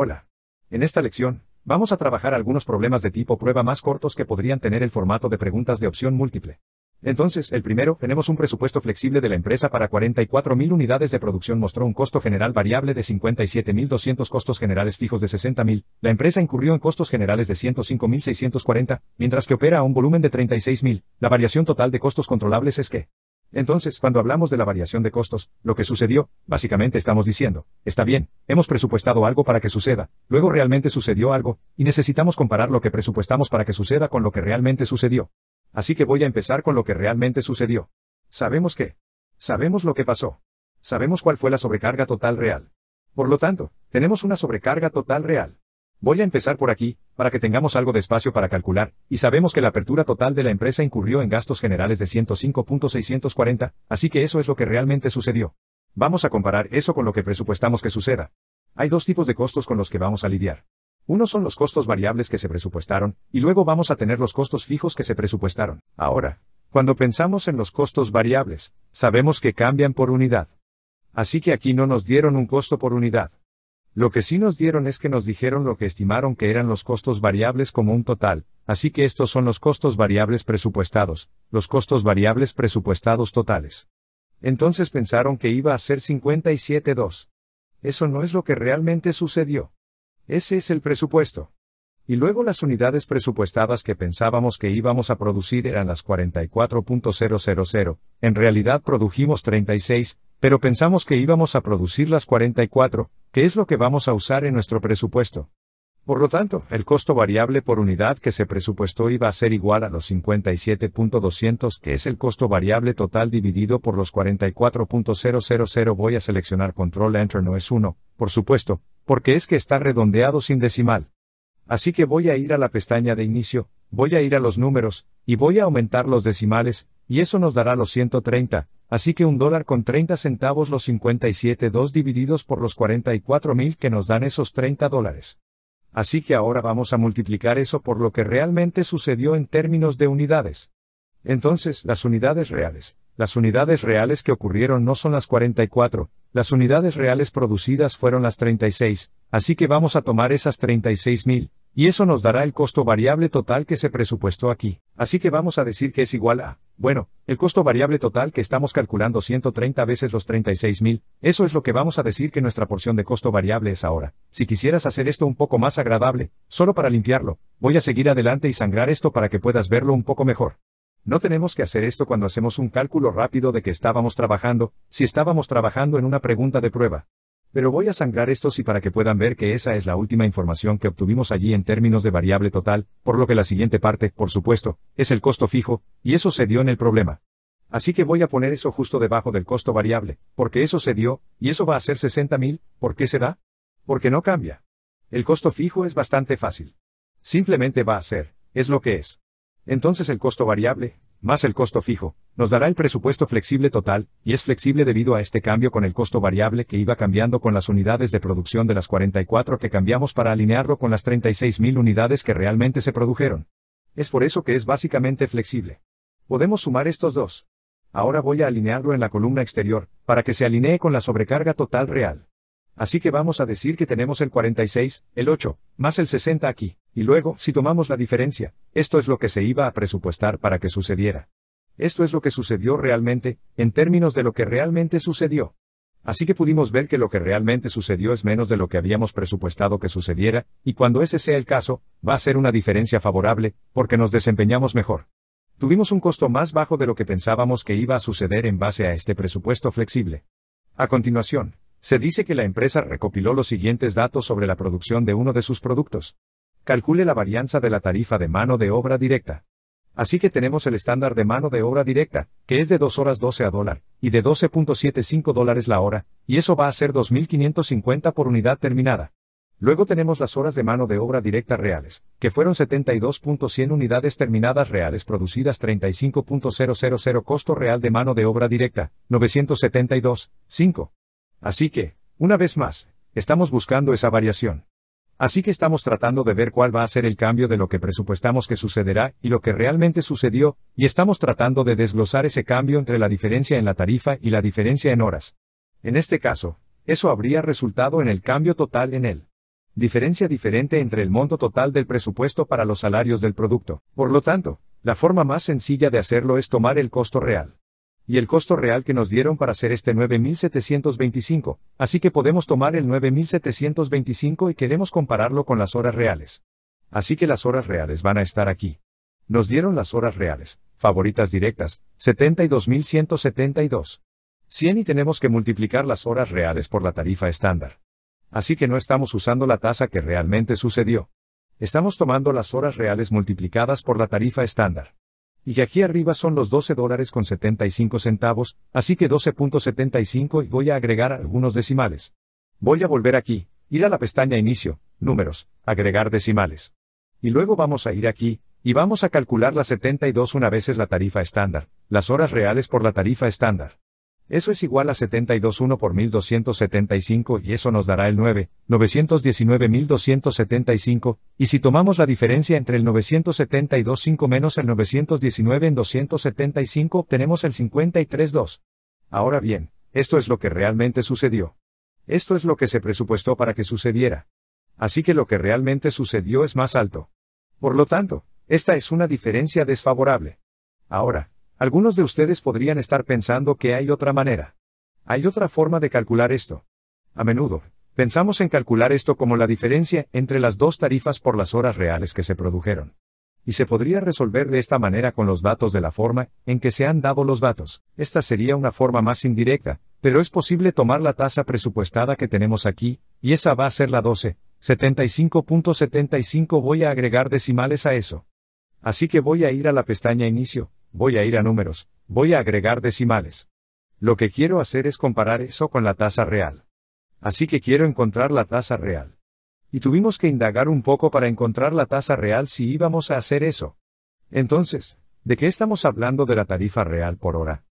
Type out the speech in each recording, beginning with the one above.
Hola. En esta lección, vamos a trabajar algunos problemas de tipo prueba más cortos que podrían tener el formato de preguntas de opción múltiple. Entonces, el primero, tenemos un presupuesto flexible de la empresa para 44.000 unidades de producción mostró un costo general variable de 57.200 costos generales fijos de 60.000, la empresa incurrió en costos generales de 105.640, mientras que opera a un volumen de 36.000, la variación total de costos controlables es que entonces, cuando hablamos de la variación de costos, lo que sucedió, básicamente estamos diciendo, está bien, hemos presupuestado algo para que suceda, luego realmente sucedió algo, y necesitamos comparar lo que presupuestamos para que suceda con lo que realmente sucedió. Así que voy a empezar con lo que realmente sucedió. Sabemos qué. Sabemos lo que pasó. Sabemos cuál fue la sobrecarga total real. Por lo tanto, tenemos una sobrecarga total real. Voy a empezar por aquí, para que tengamos algo de espacio para calcular, y sabemos que la apertura total de la empresa incurrió en gastos generales de 105.640, así que eso es lo que realmente sucedió. Vamos a comparar eso con lo que presupuestamos que suceda. Hay dos tipos de costos con los que vamos a lidiar. Uno son los costos variables que se presupuestaron, y luego vamos a tener los costos fijos que se presupuestaron. Ahora, cuando pensamos en los costos variables, sabemos que cambian por unidad. Así que aquí no nos dieron un costo por unidad. Lo que sí nos dieron es que nos dijeron lo que estimaron que eran los costos variables como un total, así que estos son los costos variables presupuestados, los costos variables presupuestados totales. Entonces pensaron que iba a ser 57.2. Eso no es lo que realmente sucedió. Ese es el presupuesto. Y luego las unidades presupuestadas que pensábamos que íbamos a producir eran las 44.000, en realidad produjimos 36, pero pensamos que íbamos a producir las 44, que es lo que vamos a usar en nuestro presupuesto. Por lo tanto, el costo variable por unidad que se presupuestó iba a ser igual a los 57.200, que es el costo variable total dividido por los 44.000. Voy a seleccionar Control Enter, no es 1, por supuesto, porque es que está redondeado sin decimal. Así que voy a ir a la pestaña de inicio, voy a ir a los números, y voy a aumentar los decimales, y eso nos dará los 130, así que un dólar con 30 centavos los 57, 2 divididos por los mil que nos dan esos 30 dólares. Así que ahora vamos a multiplicar eso por lo que realmente sucedió en términos de unidades. Entonces, las unidades reales. Las unidades reales que ocurrieron no son las 44, las unidades reales producidas fueron las 36, así que vamos a tomar esas 36.000, y eso nos dará el costo variable total que se presupuestó aquí. Así que vamos a decir que es igual a bueno, el costo variable total que estamos calculando 130 veces los 36.000, eso es lo que vamos a decir que nuestra porción de costo variable es ahora. Si quisieras hacer esto un poco más agradable, solo para limpiarlo, voy a seguir adelante y sangrar esto para que puedas verlo un poco mejor. No tenemos que hacer esto cuando hacemos un cálculo rápido de que estábamos trabajando, si estábamos trabajando en una pregunta de prueba. Pero voy a sangrar estos y para que puedan ver que esa es la última información que obtuvimos allí en términos de variable total, por lo que la siguiente parte, por supuesto, es el costo fijo, y eso se dio en el problema. Así que voy a poner eso justo debajo del costo variable, porque eso se dio, y eso va a ser 60.000, ¿por qué se da? Porque no cambia. El costo fijo es bastante fácil. Simplemente va a ser, es lo que es. Entonces el costo variable, más el costo fijo, nos dará el presupuesto flexible total, y es flexible debido a este cambio con el costo variable que iba cambiando con las unidades de producción de las 44 que cambiamos para alinearlo con las 36.000 unidades que realmente se produjeron. Es por eso que es básicamente flexible. Podemos sumar estos dos. Ahora voy a alinearlo en la columna exterior, para que se alinee con la sobrecarga total real. Así que vamos a decir que tenemos el 46, el 8, más el 60 aquí. Y luego, si tomamos la diferencia, esto es lo que se iba a presupuestar para que sucediera. Esto es lo que sucedió realmente, en términos de lo que realmente sucedió. Así que pudimos ver que lo que realmente sucedió es menos de lo que habíamos presupuestado que sucediera, y cuando ese sea el caso, va a ser una diferencia favorable, porque nos desempeñamos mejor. Tuvimos un costo más bajo de lo que pensábamos que iba a suceder en base a este presupuesto flexible. A continuación, se dice que la empresa recopiló los siguientes datos sobre la producción de uno de sus productos calcule la varianza de la tarifa de mano de obra directa. Así que tenemos el estándar de mano de obra directa, que es de 2 horas 12 a dólar, y de 12.75 dólares la hora, y eso va a ser 2.550 por unidad terminada. Luego tenemos las horas de mano de obra directa reales, que fueron 72.100 unidades terminadas reales producidas 35.000 costo real de mano de obra directa, 972.5. Así que, una vez más, estamos buscando esa variación. Así que estamos tratando de ver cuál va a ser el cambio de lo que presupuestamos que sucederá y lo que realmente sucedió, y estamos tratando de desglosar ese cambio entre la diferencia en la tarifa y la diferencia en horas. En este caso, eso habría resultado en el cambio total en el diferencia diferente entre el monto total del presupuesto para los salarios del producto. Por lo tanto, la forma más sencilla de hacerlo es tomar el costo real y el costo real que nos dieron para hacer este 9725, así que podemos tomar el 9725 y queremos compararlo con las horas reales. Así que las horas reales van a estar aquí. Nos dieron las horas reales, favoritas directas, 72172. 100 y tenemos que multiplicar las horas reales por la tarifa estándar. Así que no estamos usando la tasa que realmente sucedió. Estamos tomando las horas reales multiplicadas por la tarifa estándar y aquí arriba son los 12 dólares con 75 centavos, así que 12.75 y voy a agregar algunos decimales. Voy a volver aquí, ir a la pestaña Inicio, Números, agregar decimales. Y luego vamos a ir aquí, y vamos a calcular las 72 una vez es la tarifa estándar, las horas reales por la tarifa estándar. Eso es igual a 72.1 por 1275 y eso nos dará el 9, 919.275, y si tomamos la diferencia entre el 972.5 menos el 919 en 275 obtenemos el 53.2. Ahora bien, esto es lo que realmente sucedió. Esto es lo que se presupuestó para que sucediera. Así que lo que realmente sucedió es más alto. Por lo tanto, esta es una diferencia desfavorable. Ahora, algunos de ustedes podrían estar pensando que hay otra manera. Hay otra forma de calcular esto. A menudo, pensamos en calcular esto como la diferencia entre las dos tarifas por las horas reales que se produjeron. Y se podría resolver de esta manera con los datos de la forma en que se han dado los datos. Esta sería una forma más indirecta, pero es posible tomar la tasa presupuestada que tenemos aquí, y esa va a ser la 12, 75.75 voy a agregar decimales a eso. Así que voy a ir a la pestaña Inicio, voy a ir a números, voy a agregar decimales. Lo que quiero hacer es comparar eso con la tasa real. Así que quiero encontrar la tasa real. Y tuvimos que indagar un poco para encontrar la tasa real si íbamos a hacer eso. Entonces, ¿de qué estamos hablando de la tarifa real por hora?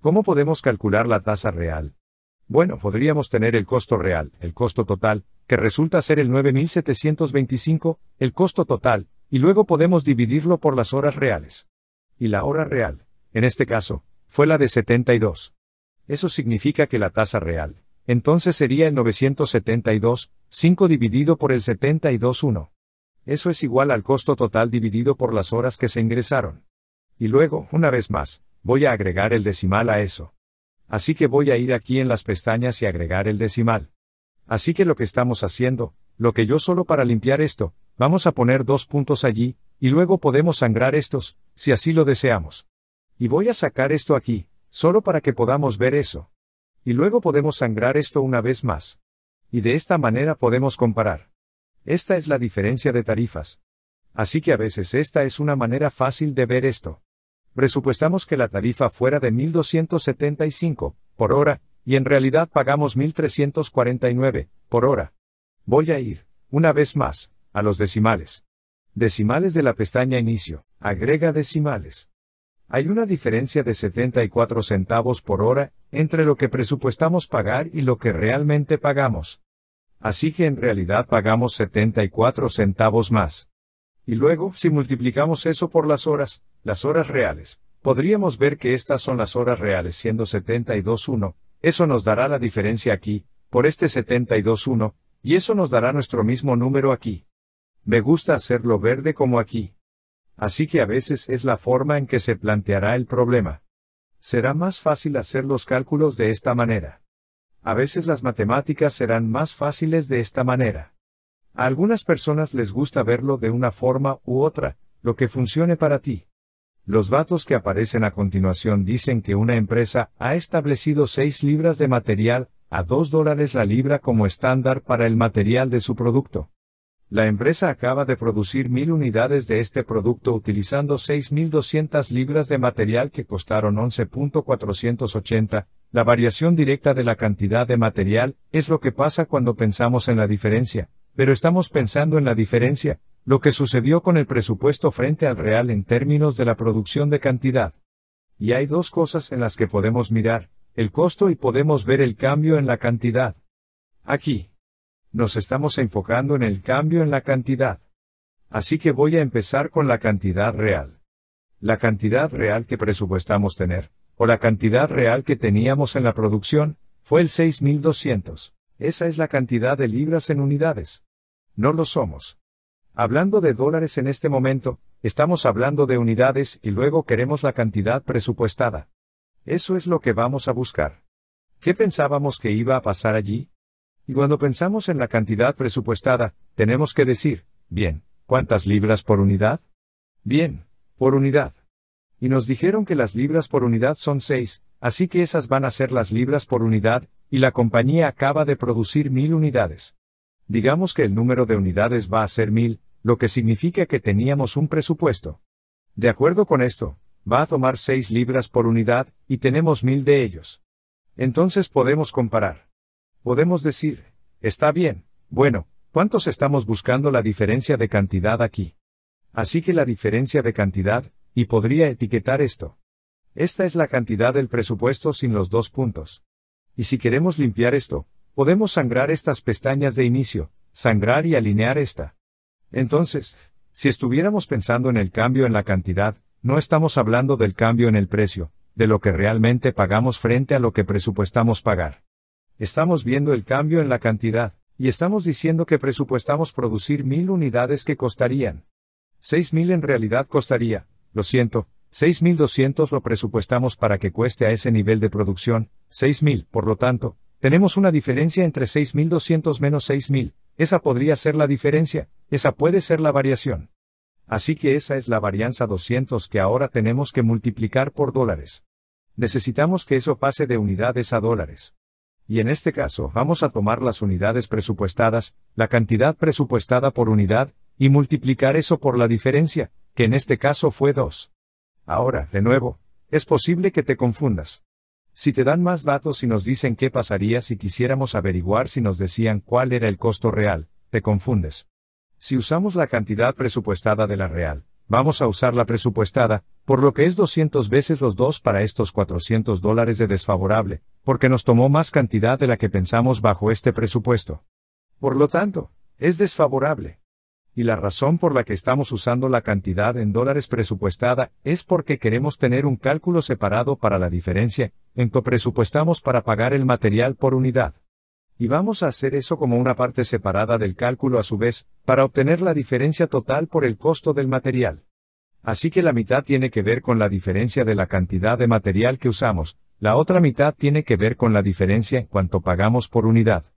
¿Cómo podemos calcular la tasa real? Bueno, podríamos tener el costo real, el costo total, que resulta ser el 9.725, el costo total, y luego podemos dividirlo por las horas reales y la hora real, en este caso, fue la de 72. Eso significa que la tasa real, entonces sería el 972, 5 dividido por el 72.1. Eso es igual al costo total dividido por las horas que se ingresaron. Y luego, una vez más, voy a agregar el decimal a eso. Así que voy a ir aquí en las pestañas y agregar el decimal. Así que lo que estamos haciendo, lo que yo solo para limpiar esto, vamos a poner dos puntos allí, y luego podemos sangrar estos, si así lo deseamos. Y voy a sacar esto aquí, solo para que podamos ver eso. Y luego podemos sangrar esto una vez más. Y de esta manera podemos comparar. Esta es la diferencia de tarifas. Así que a veces esta es una manera fácil de ver esto. Presupuestamos que la tarifa fuera de 1.275 por hora, y en realidad pagamos 1.349 por hora. Voy a ir, una vez más, a los decimales. Decimales de la pestaña Inicio. Agrega decimales. Hay una diferencia de 74 centavos por hora entre lo que presupuestamos pagar y lo que realmente pagamos. Así que en realidad pagamos 74 centavos más. Y luego, si multiplicamos eso por las horas, las horas reales, podríamos ver que estas son las horas reales siendo 72.1, eso nos dará la diferencia aquí, por este 72.1, y eso nos dará nuestro mismo número aquí. Me gusta hacerlo verde como aquí. Así que a veces es la forma en que se planteará el problema. Será más fácil hacer los cálculos de esta manera. A veces las matemáticas serán más fáciles de esta manera. A algunas personas les gusta verlo de una forma u otra, lo que funcione para ti. Los datos que aparecen a continuación dicen que una empresa ha establecido seis libras de material, a 2 dólares la libra como estándar para el material de su producto. La empresa acaba de producir mil unidades de este producto utilizando 6.200 libras de material que costaron 11.480. La variación directa de la cantidad de material es lo que pasa cuando pensamos en la diferencia, pero estamos pensando en la diferencia, lo que sucedió con el presupuesto frente al real en términos de la producción de cantidad. Y hay dos cosas en las que podemos mirar, el costo y podemos ver el cambio en la cantidad. Aquí nos estamos enfocando en el cambio en la cantidad. Así que voy a empezar con la cantidad real. La cantidad real que presupuestamos tener, o la cantidad real que teníamos en la producción, fue el 6.200. Esa es la cantidad de libras en unidades. No lo somos. Hablando de dólares en este momento, estamos hablando de unidades y luego queremos la cantidad presupuestada. Eso es lo que vamos a buscar. ¿Qué pensábamos que iba a pasar allí? Y cuando pensamos en la cantidad presupuestada, tenemos que decir, bien, ¿cuántas libras por unidad? Bien, por unidad. Y nos dijeron que las libras por unidad son seis, así que esas van a ser las libras por unidad, y la compañía acaba de producir mil unidades. Digamos que el número de unidades va a ser mil, lo que significa que teníamos un presupuesto. De acuerdo con esto, va a tomar seis libras por unidad, y tenemos mil de ellos. Entonces podemos comparar podemos decir, está bien, bueno, ¿cuántos estamos buscando la diferencia de cantidad aquí? Así que la diferencia de cantidad, y podría etiquetar esto. Esta es la cantidad del presupuesto sin los dos puntos. Y si queremos limpiar esto, podemos sangrar estas pestañas de inicio, sangrar y alinear esta. Entonces, si estuviéramos pensando en el cambio en la cantidad, no estamos hablando del cambio en el precio, de lo que realmente pagamos frente a lo que presupuestamos pagar. Estamos viendo el cambio en la cantidad, y estamos diciendo que presupuestamos producir mil unidades que costarían. 6.000 en realidad costaría, lo siento, 6.200 lo presupuestamos para que cueste a ese nivel de producción, 6.000, por lo tanto, tenemos una diferencia entre mil doscientos menos mil. esa podría ser la diferencia, esa puede ser la variación. Así que esa es la varianza 200 que ahora tenemos que multiplicar por dólares. Necesitamos que eso pase de unidades a dólares y en este caso vamos a tomar las unidades presupuestadas, la cantidad presupuestada por unidad, y multiplicar eso por la diferencia, que en este caso fue 2. Ahora, de nuevo, es posible que te confundas. Si te dan más datos y nos dicen qué pasaría si quisiéramos averiguar si nos decían cuál era el costo real, te confundes. Si usamos la cantidad presupuestada de la real, vamos a usar la presupuestada, por lo que es 200 veces los dos para estos 400 dólares de desfavorable, porque nos tomó más cantidad de la que pensamos bajo este presupuesto. Por lo tanto, es desfavorable. Y la razón por la que estamos usando la cantidad en dólares presupuestada es porque queremos tener un cálculo separado para la diferencia, en que presupuestamos para pagar el material por unidad. Y vamos a hacer eso como una parte separada del cálculo a su vez, para obtener la diferencia total por el costo del material. Así que la mitad tiene que ver con la diferencia de la cantidad de material que usamos, la otra mitad tiene que ver con la diferencia en cuanto pagamos por unidad.